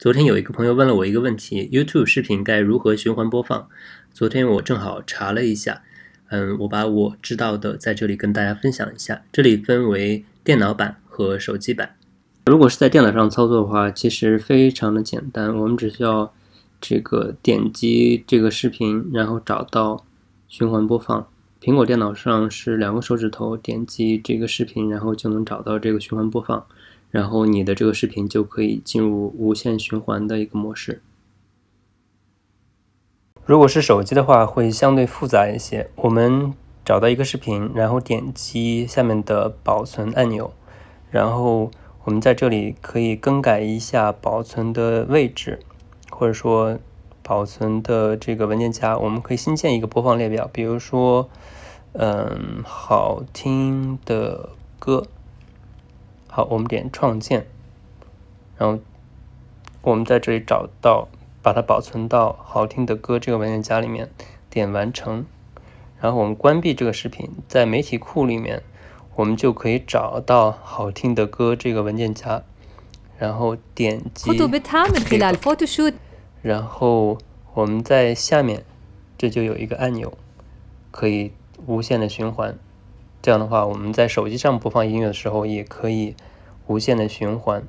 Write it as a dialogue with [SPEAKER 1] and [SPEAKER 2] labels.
[SPEAKER 1] 昨天有一个朋友问了我一个问题：YouTube 视频该如何循环播放？昨天我正好查了一下，嗯，我把我知道的在这里跟大家分享一下。这里分为电脑版和手机版。如果是在电脑上操作的话，其实非常的简单，我们只需要这个点击这个视频，然后找到循环播放。苹果电脑上是两个手指头点击这个视频，然后就能找到这个循环播放。然后你的这个视频就可以进入无限循环的一个模式。如果是手机的话，会相对复杂一些。我们找到一个视频，然后点击下面的保存按钮，然后我们在这里可以更改一下保存的位置，或者说保存的这个文件夹。我们可以新建一个播放列表，比如说，嗯，好听的歌。好，我们点创建，然后我们在这里找到，把它保存到“好听的歌”这个文件夹里面，点完成，然后我们关闭这个视频，在媒体库里面，我们就可以找到“好听的歌”这个文件夹，然后点击，然后我们在下面，这就有一个按钮，可以无限的循环。这样的话，我们在手机上
[SPEAKER 2] 播放音乐的时候，也可以无限的循环。